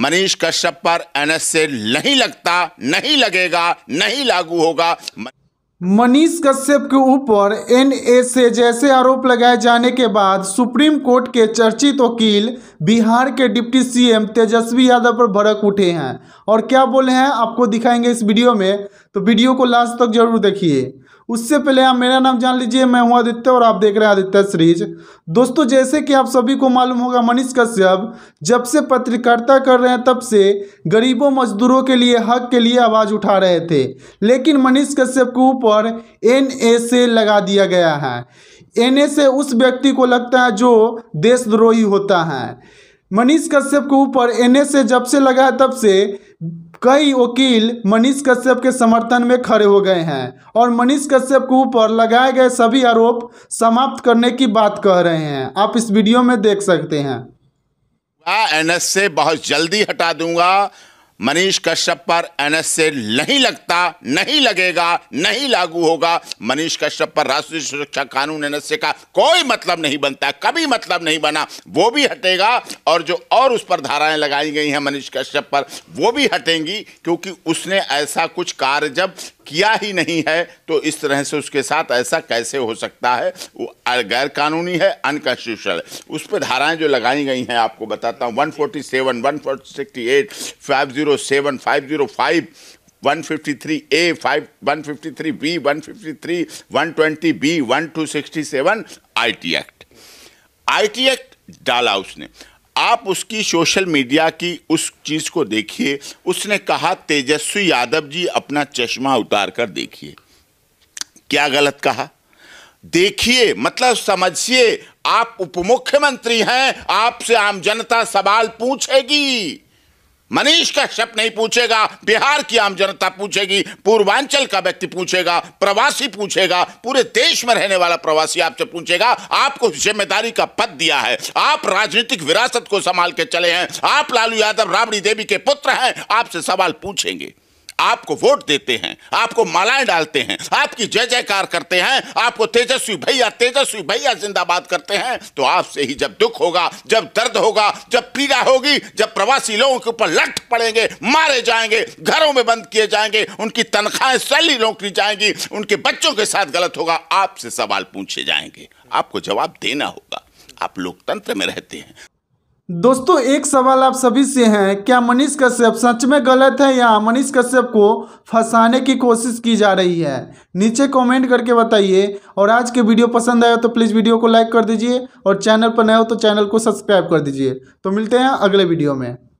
मनीष कश्यप पर एनएस से नहीं लगता नहीं लगेगा नहीं लागू होगा मनीष कश्यप के ऊपर एनएसए जैसे आरोप लगाए जाने के बाद सुप्रीम कोर्ट के चर्चित वकील बिहार के डिप्टी सीएम तेजस्वी यादव पर भड़क उठे हैं और क्या बोले हैं आपको दिखाएंगे इस वीडियो में तो वीडियो को लास्ट तक जरूर देखिए उससे पहले आप मेरा नाम जान लीजिए मैं हूँ आदित्य और आप देख रहे हैं आदित्य सीरीज दोस्तों जैसे कि आप सभी को मालूम होगा मनीष कश्यप जब से पत्रकारिता कर रहे हैं तब से गरीबों मजदूरों के लिए हक के लिए आवाज़ उठा रहे थे लेकिन मनीष कश्यप के ऊपर एन लगा दिया गया है एन उस व्यक्ति को लगता है जो देशद्रोही होता है मनीष कश्यप के ऊपर एन जब से लगा है तब से कई वकील मनीष कश्यप के समर्थन में खड़े हो गए हैं और मनीष कश्यप के ऊपर लगाए गए सभी आरोप समाप्त करने की बात कह रहे हैं आप इस वीडियो में देख सकते हैं एनएस से बहुत जल्दी हटा दूंगा मनीष कश्यप पर एस ए नहीं लगता नहीं लगेगा नहीं लागू होगा मनीष कश्यप पर राष्ट्रीय सुरक्षा कानून एनएसए का कोई मतलब नहीं बनता कभी मतलब नहीं बना वो भी हटेगा और जो और उस पर धाराएं लगाई गई हैं मनीष कश्यप पर वो भी हटेंगी क्योंकि उसने ऐसा कुछ कार्य जब किया ही नहीं है तो इस तरह से उसके साथ ऐसा कैसे हो सकता है वो गैर कानूनी है अनकॉन्स्टिट्यूशनल उस पर धाराएं जो लगाई गई हैं आपको बताता हूँ 147, forty seven one forty one fifty three A five one fifty three B one fifty three one twenty B one two sixty seven I T act I T act डाला उसने आप उसकी सोशल मीडिया की उस चीज़ को देखिए उसने कहा तेजस्वी यादव जी अपना चश्मा उतार कर देखिए क्या गलत कहा देखिए मतलब समझिए आप उप मुख्यमंत्री हैं आपसे आम जनता सवाल पूछेगी मनीष का शप नहीं पूछेगा बिहार की आम जनता पूछेगी पूर्वांचल का व्यक्ति पूछेगा प्रवासी पूछेगा पूरे देश में रहने वाला प्रवासी आपसे पूछेगा आपको जिम्मेदारी का पद दिया है आप राजनीतिक विरासत को संभाल के चले हैं आप लालू यादव राबड़ी देवी के पुत्र हैं आपसे सवाल पूछेंगे आपको वोट देते हैं आपको मालाएं डालते हैं आपकी जय जयकार करते हैं आपको तेजस्वी भैया तेजस्वी भैया जिंदाबाद करते हैं तो आपसे ही जब दुख होगा जब दर्द होगा जब पीड़ा होगी जब प्रवासी लोगों के ऊपर लट पड़ेंगे मारे जाएंगे घरों में बंद किए जाएंगे उनकी तनख्वाहें सैली नौकरी जाएंगी उनके बच्चों के साथ गलत होगा आपसे सवाल पूछे जाएंगे आपको जवाब देना होगा आप लोकतंत्र में रहते हैं दोस्तों एक सवाल आप सभी से है क्या मनीष कश्यप सच में गलत है या मनीष कश्यप को फंसाने की कोशिश की जा रही है नीचे कमेंट करके बताइए और आज के वीडियो पसंद आया तो प्लीज़ वीडियो को लाइक कर दीजिए और चैनल पर नए हो तो चैनल को सब्सक्राइब कर दीजिए तो मिलते हैं अगले वीडियो में